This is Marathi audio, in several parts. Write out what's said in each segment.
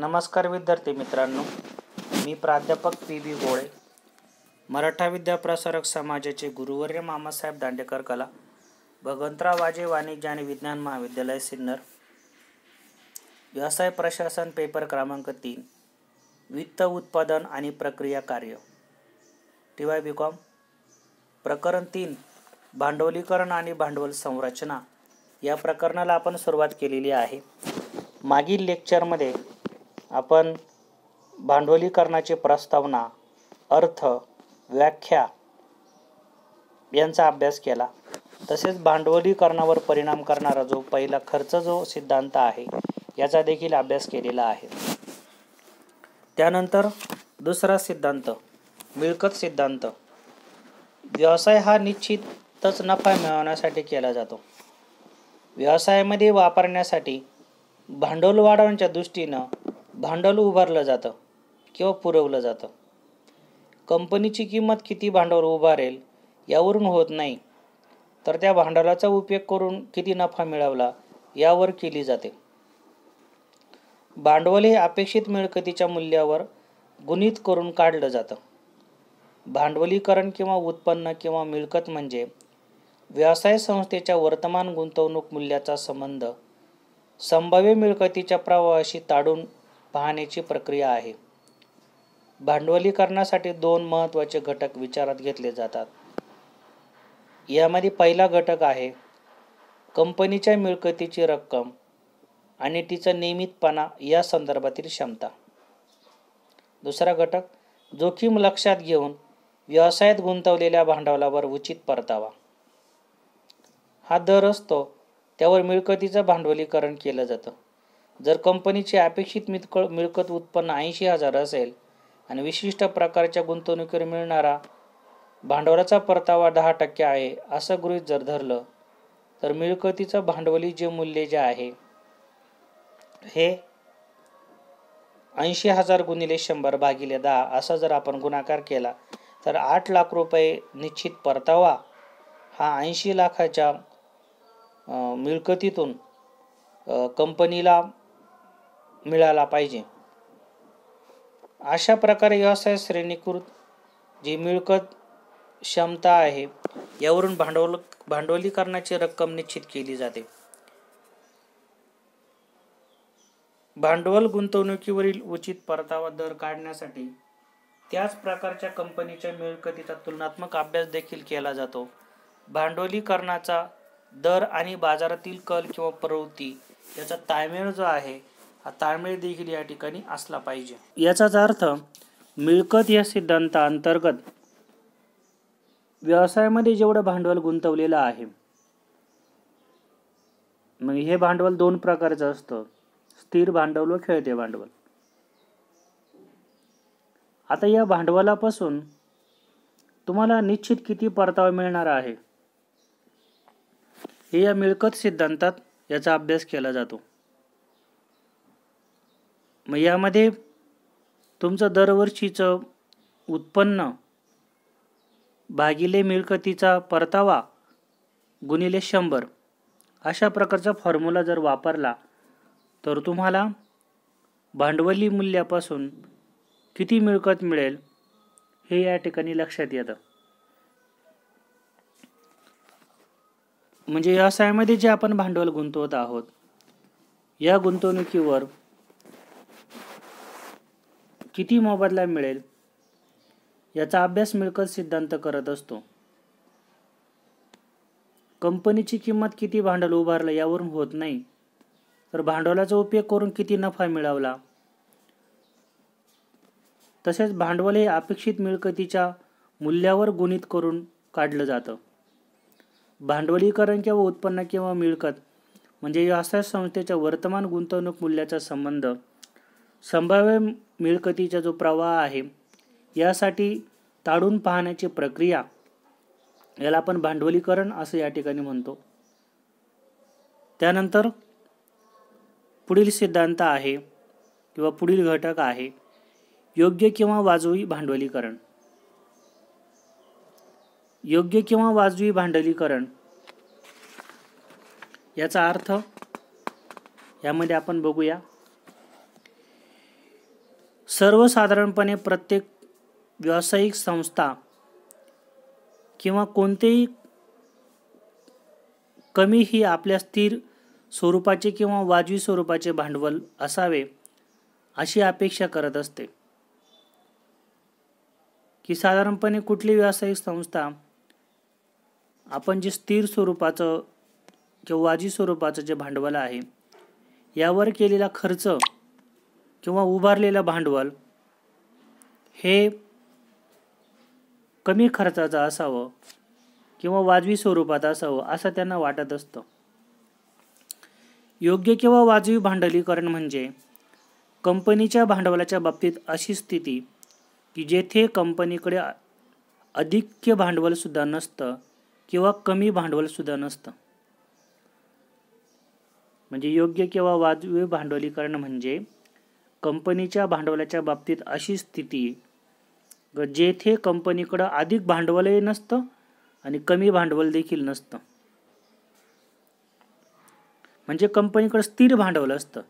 नमस्कार विद्यार्थी मित्रांनो मी प्राध्यापक पी बी गोळे मराठा विद्याप्रसारक समाजाचे गुरुवर्य मामासाहेब दांडेकर कला भगवंतराव वाजे वाणिज्य आणि विज्ञान महाविद्यालय सिन्नर व्यवसाय प्रशासन पेपर क्रमांक तीन वित्त उत्पादन आणि प्रक्रिया कार्य टी वाय बी कॉम प्रकरण तीन भांडवलीकरण आणि भांडवल संरचना या प्रकरणाला आपण सुरुवात केलेली आहे मागील लेक्चरमध्ये आपण भांडवलीकरणाची प्रस्तावना अर्थ व्याख्या यांचा अभ्यास केला तसेच भांडवलीकरणावर परिणाम करणारा जो पहिला खर्च जो सिद्धांत आहे याचा देखील अभ्यास केलेला आहे त्यानंतर दुसरा सिद्धांत मिळकत सिद्धांत व्यवसाय हा निश्चितच नफा मिळवण्यासाठी केला जातो व्यवसायामध्ये वापरण्यासाठी भांडवल वाढवण्याच्या दृष्टीनं भांडवल उभारलं जातं किंवा पुरवलं जातं कंपनीची किंमत किती भांडवल उभारेल यावरून होत नाही तर त्या भांडवलाचा उपयोग करून किती नफा मिळवला यावर केली जाते भांडवल हे अपेक्षित मिळकतीच्या मूल्यावर गुणित करून काढलं जातं भांडवलीकरण किंवा उत्पन्न किंवा मिळकत म्हणजे व्यवसाय संस्थेच्या वर्तमान गुंतवणूक मूल्याचा संबंध संभाव्य मिळकतीच्या प्रवाहाशी ताडून पाहण्याची प्रक्रिया आहे भांडवलीकरणासाठी दोन महत्त्वाचे घटक विचारात घेतले जातात यामध्ये पहिला घटक आहे कंपनीच्या मिळकतीची रक्कम आणि तिचा नियमितपणा या संदर्भातील क्षमता दुसरा घटक जोखीम लक्षात घेऊन व्यवसायात गुंतवलेल्या भांडवलावर उचित परतावा हा दर असतो त्यावर मिळकतीचं भांडवलीकरण केलं जातं जर कंपनीचे अपेक्षित मिळकत उत्पन्न ऐंशी हजार असेल आणि विशिष्ट प्रकारच्या गुंतवणुकीवर मिळणारा भांडवलाचा परतावा दहा टक्के आहे असं गृहीत जर धरलं तर मिळकतीचं भांडवली जे मूल्य जे आहे हे ऐंशी हजार गुणिले शंभर भागिले दहा असा जर आपण गुणाकार केला तर आठ लाख रुपये निश्चित परतावा हा ऐंशी लाखाच्या मिळकतीतून कंपनीला मिळाला पाहिजे अशा प्रकारे व्यवसाय श्रेणीकृत जी मिळकत क्षमता आहे यावरून भांडवल भांडवलीकरणाची रक्कम निश्चित केली जाते भांडवल गुंतवणुकीवरील उचित परतावा दर काढण्यासाठी त्याच प्रकारच्या कंपनीच्या मिळकतीचा तुलनात्मक अभ्यास देखील केला जातो भांडवलीकरणाचा दर आणि बाजारातील कल किंवा प्रवृत्ती याचा ताळमेळ जो आहे हा ताळमेळ देखील या ठिकाणी असला पाहिजे याचाच अर्थ मिळकत या सिद्धांताअंतर्गत व्यवसायामध्ये जेवढं भांडवल गुंतवलेलं आहे मग हे भांडवल दोन प्रकारचं असतं स्थिर भांडवल व खेळते भांडवल आता या भांडवलापासून तुम्हाला निश्चित किती परतावा मिळणार आहे हे या मिळकत सिद्धांतात याचा अभ्यास केला जातो मग यामध्ये तुमचं दरवर्षीचं उत्पन्न भागिले मिळकतीचा परतावा गुणिले शंभर अशा प्रकारचा फॉर्म्युला जर वापरला तर तुम्हाला भांडवली मूल्यापासून किती मिळकत मिळेल हे या ठिकाणी लक्षात येतं म्हणजे व्यवसायामध्ये जे आपण भांडवल गुंतवत आहोत या गुंतवणुकीवर किती मोबदला मिळेल याचा अभ्यास मिळकत सिद्धांत करत असतो कंपनीची किंमत किती भांडवल उभारलं यावरून होत नाही तर भांडवलाचा उपयोग करून किती नफा मिळवला तसेच भांडवल हे अपेक्षित मिळकतीच्या मूल्यावर गुणित करून काढलं जातं भांडवलीकरण किंवा उत्पन्न किंवा मिळकत म्हणजे व्यवसाय संस्थेच्या वर्तमान गुंतवणूक मूल्याचा संबंध संभाव्य मिळकतीचा जो प्रवाह आहे यासाठी ताडून पाहण्याची प्रक्रिया याला आपण भांडवलीकरण असं या ठिकाणी म्हणतो त्यानंतर पुढील सिद्धांत आहे किंवा पुढील घटक आहे योग्य किंवा वाजवी भांडवलीकरण योग्य किंवा वाजवी भांडवलीकरण याचा अर्थ यामध्ये आपण बघूया सर्वसाधारणपणे प्रत्येक व्यावसायिक संस्था किंवा कोणतेही कमी ही आपल्या स्थिर स्वरूपाचे किंवा वाजवी स्वरूपाचे भांडवल असावे अशी अपेक्षा करत असते की साधारणपणे कुठली व्यावसायिक संस्था आपण जे स्थिर स्वरूपाचं किंवा वाजवी स्वरूपाचं जे भांडवल आहे यावर केलेला खर्च किंवा उभारलेलं भांडवल हे कमी खर्चाचं असावं किंवा वाजवी स्वरूपात असावं असं त्यांना वाटत असतं योग्य किंवा वाजवी भांडवलीकरण म्हणजे कंपनीच्या भांडवलाच्या बाबतीत अशी स्थिती की जेथे कंपनीकडे अधिक्य भांडवलसुद्धा नसतं किंवा कमी सुद्धा नसतं म्हणजे योग्य किंवा वाजवी भांडवलीकरण म्हणजे कंपनीच्या भांडवलाच्या बाबतीत अशी स्थिती जेथे कंपनीकडं अधिक भांडवलही नसतं आणि कमी भांडवल देखील नसतं म्हणजे कंपनीकडं स्थिर भांडवल असतं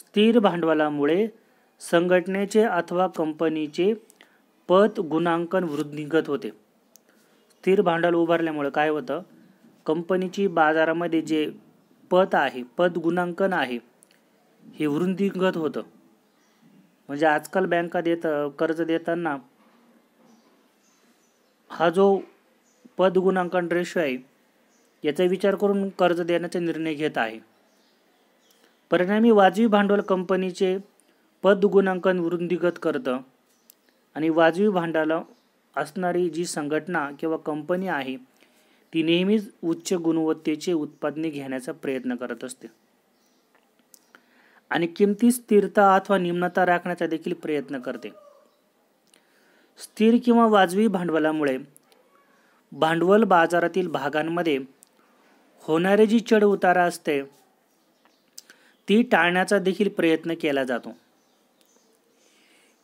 स्थिर भांडवलामुळे संघटनेचे अथवा कंपनीचे पत गुणांकन वृद्धिंगत होते स्थिर भांडवल उभारल्यामुळे काय होतं कंपनीची बाजारामध्ये जे पत आहे पत गुणांकन आहे हे वृद्धिंगत होतं म्हणजे आजकाल बँका देत कर्ज देताना हा जो पद गुणांकन रेशो आहे याचा विचार करून कर्ज देण्याचा निर्णय घेत आहे परिणामी वाजवी भांडवल कंपनीचे पद गुणांकन वृद्धिगत करतं आणि वाजवी भांडवल असणारी जी संघटना किंवा कंपनी आहे ती नेहमीच उच्च गुणवत्तेचे उत्पादने घेण्याचा प्रयत्न करत असते आणि किमती स्थिरता अथवा निम्नता राखण्याचा देखील प्रयत्न करते स्थिर किंवा वाजवी भांडवलामुळे भांडवल बाजारातील भागांमध्ये होणारे जी चढ उतारा असते ती टाळण्याचा देखील प्रयत्न केला जातो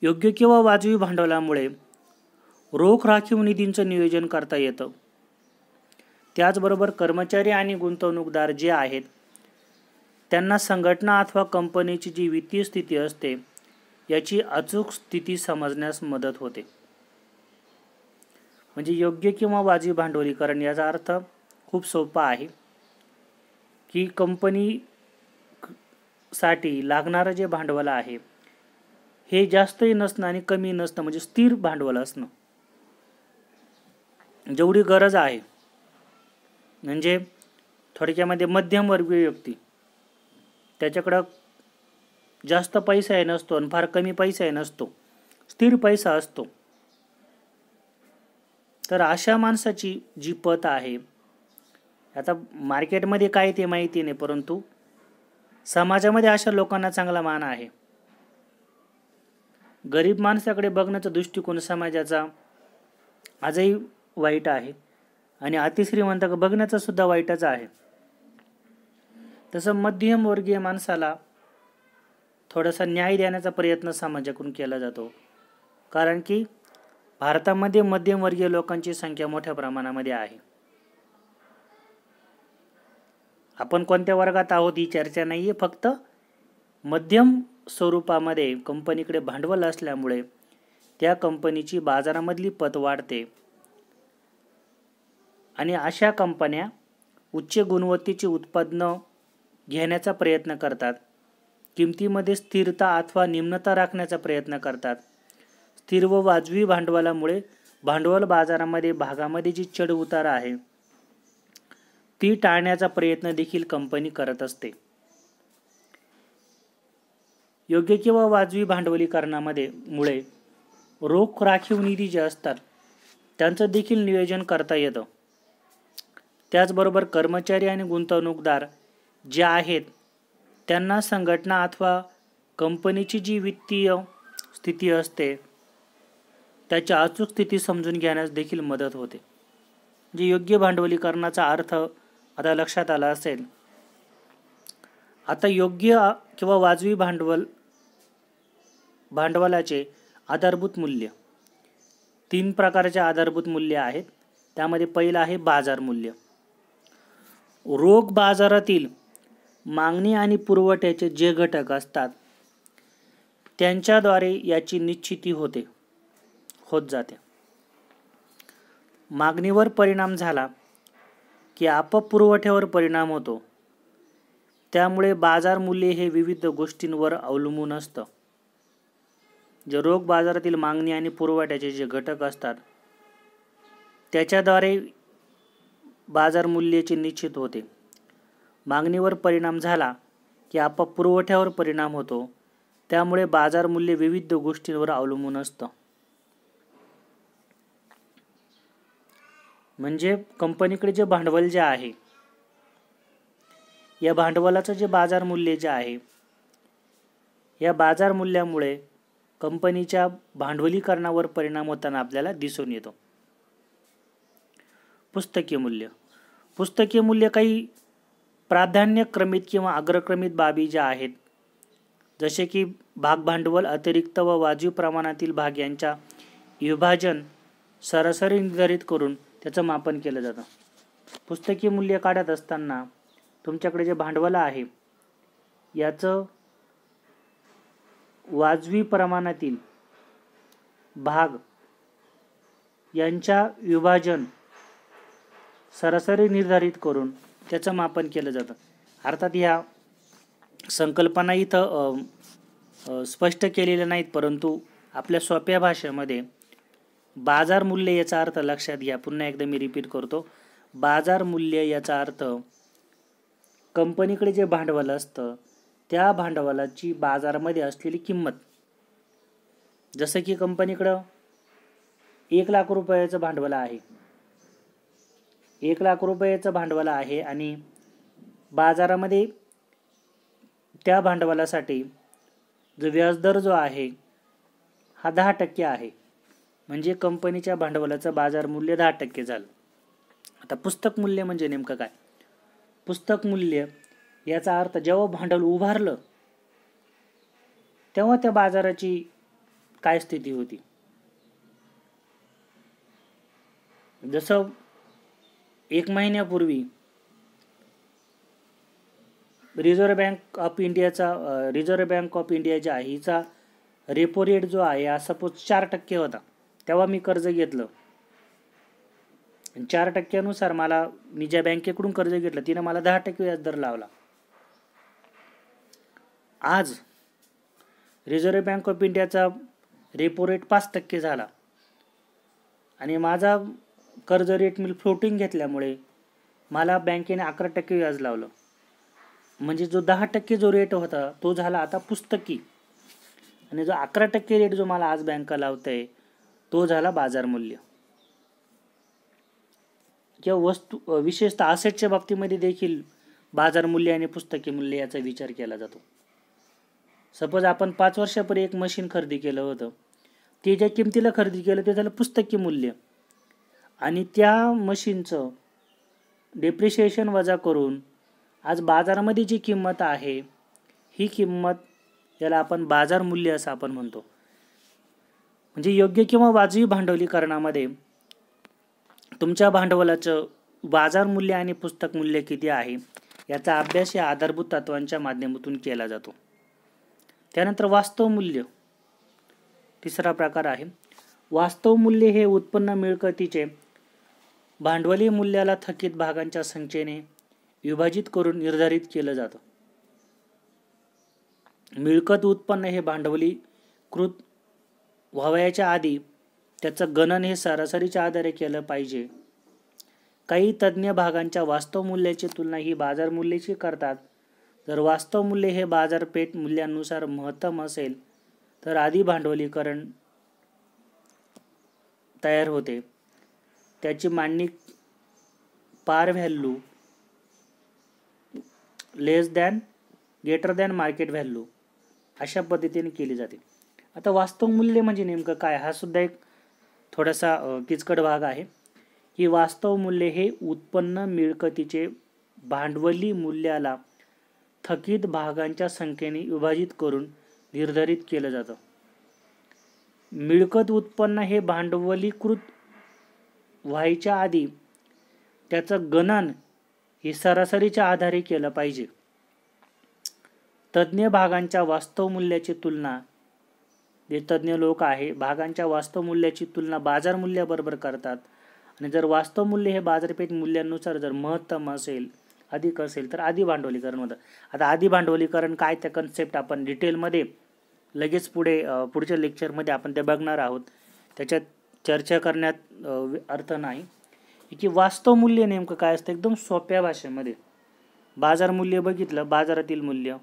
योग्य किंवा वाजवी भांडवलामुळे रोख राखीव निधींचं नियोजन करता येतं त्याचबरोबर कर्मचारी आणि गुंतवणूकदार जे आहेत त्यांना संघटना अथवा कंपनीची जी वित्तीय स्थिती असते याची अचूक स्थिती समजण्यास मदत होते म्हणजे योग्य किंवा वाजवी भांडवलीकरण याचा अर्थ खूप सोपा आहे की कंपनी साठी लागणारं जे भांडवल आहे हे जास्तही नसणं आणि कमी नसणं म्हणजे स्थिर भांडवल असणं जेवढी गरज आहे म्हणजे थोडक्यामध्ये मध्यमवर्गीय व्यक्ती त्याच्याकडं जास्त पैसाही नसतो आणि फार कमी पैसाही नसतो स्थिर पैसा असतो तर अशा माणसाची जी पत आहे आता मार्केटमध्ये काय ते माहिती नाही परंतु समाजामध्ये अशा लोकांना चांगला मान आहे गरीब माणसाकडे बघण्याचा दृष्टिकोन समाजाचा आजही वाईट आहे आणि अतिश्रीमंत बघण्याचा सुद्धा वाईटच आहे तसं मध्यमवर्गीय माणसाला थोडासा न्याय देण्याचा प्रयत्न समाजाकडून केला जातो कारण की भारतामध्ये मध्यमवर्गीय लोकांची संख्या मोठ्या प्रमाणामध्ये आहे आपण कोणत्या वर्गात आहोत ही चर्चा नाही आहे फक्त मध्यम स्वरूपामध्ये कंपनीकडे भांडवल असल्यामुळे त्या कंपनीची बाजारामधली पत वाढते आणि अशा कंपन्या उच्च गुणवत्तेची उत्पादनं घेण्याचा प्रयत्न करतात किमतीमध्ये स्थिरता अथवा निम्नता राखण्याचा प्रयत्न करतात स्थिर व वाजवी भांडवलामुळे भांडवल बाजारामध्ये भागामध्ये जी चढउतार आहे ती टाळण्याचा प्रयत्न देखील कंपनी करत असते योग्य किंवा वाजवी भांडवलीकरणामध्ये मुळे रोख राखीव निधी जे असतात त्यांचं देखील नियोजन करता येतं त्याचबरोबर कर्मचारी आणि गुंतवणूकदार ज्या आहेत त्यांना संघटना अथवा कंपनीची जी वित्तीय स्थिती असते त्याच्या अचूक स्थिती समजून घेण्यास देखील मदत होते जे योग्य भांडवलीकरणाचा अर्थ आता लक्षात आला असेल आता योग्य किंवा वाजवी भांडवल भांडवलाचे आधारभूत मूल्य तीन प्रकारचे आधारभूत मूल्य आहेत त्यामध्ये पहिलं आहे बाजार मूल्य रोख बाजारातील मागणी आणि पुरवठ्याचे जे घटक असतात त्यांच्याद्वारे याची निश्चिती होते होत जाते मागणीवर परिणाम झाला की आपपुरवठ्यावर परिणाम होतो त्यामुळे बाजार मूल्य हे विविध गोष्टींवर अवलंबून असतं जे रोख बाजारातील मागणी आणि पुरवठ्याचे जे घटक असतात त्याच्याद्वारे बाजार मूल्याचे निश्चित होते मागणीवर परिणाम झाला की आपाप पुरवठ्यावर परिणाम होतो त्यामुळे बाजार मूल्य विविध गोष्टींवर अवलंबून असतं म्हणजे कंपनीकडे जे भांडवल जे आहे या भांडवलाचं जे बाजार मूल्य जे आहे या बाजार मूल्यामुळे कंपनीच्या भांडवलीकरणावर परिणाम होताना आपल्याला दिसून येतो पुस्तकीय मूल्य पुस्तकीय मूल्य काही प्राधान्यक्रमित किंवा अग्रक्रमित बाबी ज्या आहेत जसे की भागभांडवल अतिरिक्त व वाजवी प्रमाणातील भाग यांच्या विभाजन सरासरी निर्धारित करून त्याचं मापन केलं जातं पुस्तकी मूल्य काढत असताना तुमच्याकडे जे भांडवल आहे याचं वाजवी प्रमाणातील भाग यांच्या विभाजन सरासरी निर्धारित करून त्याचं मापन केलं जातं अर्थात ह्या संकल्पना इथं स्पष्ट केलेल्या नाहीत परंतु आपल्या सोप्या भाषेमध्ये बाजार मूल्य याचा अर्थ लक्षात घ्या पुन्हा एकदा मी रिपीट करतो बाजार मूल्य याचा अर्थ कंपनीकडे जे भांडवल असतं त्या भांडवलाची बाजारामध्ये असलेली किंमत जसं की कंपनीकडं एक लाख रुपयाचं भांडवल आहे एक लाख रुपयाचं भांडवल आहे आणि बाजारामध्ये त्या भांडवलासाठी जो व्याजदर जो आहे हा दहा टक्के आहे म्हणजे कंपनीच्या भांडवलाचं बाजार मूल्य दहा टक्के झालं आता पुस्तक मूल्य म्हणजे नेमकं काय पुस्तक मूल्य याचा अर्थ जेव्हा भांडवल उभारलं तेव्हा त्या बाजाराची काय स्थिती होती जसं एक महिन्यापूर्वी रिझर्व्ह बँक ऑफ इंडियाचा रिझर्व्ह बँक ऑफ इंडिया जे आहे हिचा रेपो रेट जो आहे हा सपोज चार टक्के होता तेव्हा मी कर्ज घेतलं चार टक्क्यानुसार मला मी ज्या बँकेकडून कर्ज घेतलं तिनं मला दहा टक्के व्याजदर लावला आज रिझर्व्ह बँक ऑफ इंडियाचा रेपो रेट पाच टक्के झाला आणि माझा कर्ज रेट मी फ्लोटिंग घेतल्यामुळे मला बँकेने अकरा टक्के व्याज लावलं म्हणजे जो दहा टक्के जो रेट होता तो झाला आता पुस्तकी आणि जो अकरा टक्के रेट जो मला आज बँका आहे तो झाला बाजार मूल्य किंवा वस्तू विशेषतः असेटच्या बाबतीमध्ये देखील बाजार मूल्य आणि पुस्तकी मूल्य याचा विचार केला जातो सपोज आपण पाच वर्षापूर्वी एक मशीन खरेदी केलं होतं ते ज्या किमतीला खरेदी केलं ते झालं पुस्तकी मूल्य आणि त्या मशीनचं डेप्रिशिएशन वजा करून आज बाजारामध्ये जी किंमत आहे ही किंमत याला आपण बाजार मूल्य असं आपण म्हणतो म्हणजे योग्य किंवा वाजवी भांडवलीकरणामध्ये तुमच्या भांडवलाचं बाजार मूल्य आणि पुस्तक मूल्य किती आहे याचा अभ्यास या आधारभूत तत्वांच्या माध्यमातून केला जातो त्यानंतर वास्तव मूल्य तिसरा प्रकार आहे वास्तव मूल्य हे उत्पन्न मिळकतीचे भांडवली मूल्याला थकीत भागांच्या संख्येने विभाजित करून निर्धारित केलं जातं मिळकत उत्पन्न हे भांडवली कृत व्हावयाच्या आधी त्याचं गणन हे सरासरीच्या आधारे केलं पाहिजे काही तज्ज्ञ भागांच्या वास्तव मूल्याची तुलना ही बाजार मूल्याची करतात जर वास्तव मूल्य हे बाजारपेठ मूल्यानुसार महत्तम असेल तर आधी भांडवलीकरण तयार होते त्याची मांडणी पार value less than greater than market value अशा पद्धतीने केली जाते आता वास्तव मूल्य म्हणजे नेमकं काय हा सुद्धा एक थोडासा किचकट भाग आहे की वास्तव मूल्य हे उत्पन्न मिळकतीचे भांडवली मूल्याला थकीत भागांच्या संख्येने विभाजित करून निर्धारित केलं जातं मिळकत उत्पन्न हे भांडवलीकृत व्हायच्या आधी त्याचं गणन हे सरासरीच्या आधारे केलं पाहिजे तज्ज्ञ भागांच्या वास्तव मूल्याची तुलना जे तज्ज्ञ लोक आहे भागांच्या वास्तव मूल्याची तुलना बाजार मूल्याबरोबर करतात आणि जर वास्तव मूल्य हे बाजारपेठ मूल्यानुसार जर महत्तम असेल अधिक असेल तर आधी भांडवलीकरण होतं आता आधी भांडवलीकरण काय त्या कन्सेप्ट आपण डिटेलमध्ये लगेच पुढे पुढच्या लेक्चरमध्ये आपण ते बघणार आहोत त्याच्यात चर्चा करण्यात अर्थ नाही की वास्तव मूल्य नेमकं काय असतं एकदम सोप्या भाषेमध्ये बाजार मूल्य बघितलं बाजारातील मूल्य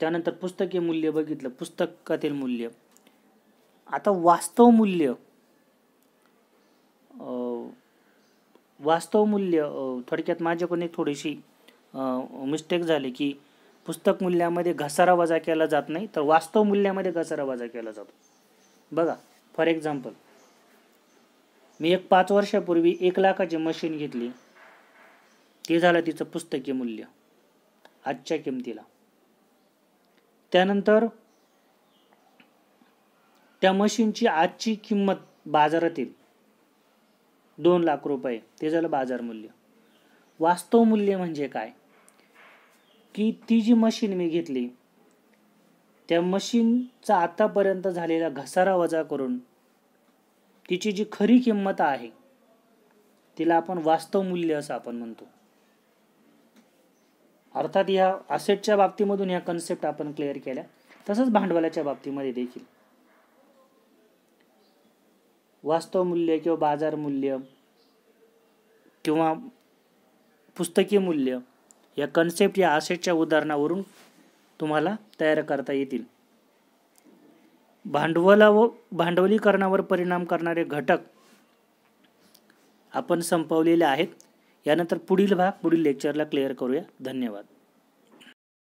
त्यानंतर पुस्तकीय मूल्य बघितलं पुस्तकातील मूल्य आता वास्तव मूल्य वास्तव मूल्य थोडक्यात माझ्याकडून एक थोडीशी मिस्टेक झाली की पुस्तक मूल्यामध्ये घसारा वजा केला जात नाही तर वास्तव मूल्यामध्ये घसारा वजा केला जातो बघा फॉर एक्झाम्पल मी एक पाच वर्षापूर्वी एक लाखाची मशीन घेतली ते झालं तिचं पुस्तकी मूल्य आजच्या किमतीला त्यानंतर त्या मशीनची आजची किंमत बाजारातील दोन लाख रुपये ते झालं बाजार मूल्य वास्तव मूल्य म्हणजे काय की ती जी मशीन मी घेतली त्या मशीनचा आतापर्यंत झालेला घसारा वजा करून तिची जी खरी किंमत आहे तिला आपण वास्तव मूल्य असं आपण म्हणतो अर्थात या असेटच्या बाबतीमधून ह्या कन्सेप्ट आपण क्लिअर केल्या तसंच भांडवलाच्या बाबतीमध्ये देखील वास्तव मूल्य किंवा बाजार मूल्य किंवा पुस्तकी मूल्य या कन्सेप्ट या असेटच्या उदाहरणावरून तुम्हाला तयार करता येतील भांडवला व भांडवलीकरणावर परिणाम करणारे घटक आपण संपवलेले आहेत यानंतर पुढील भाग पुढील लेक्चरला क्लिअर करूया धन्यवाद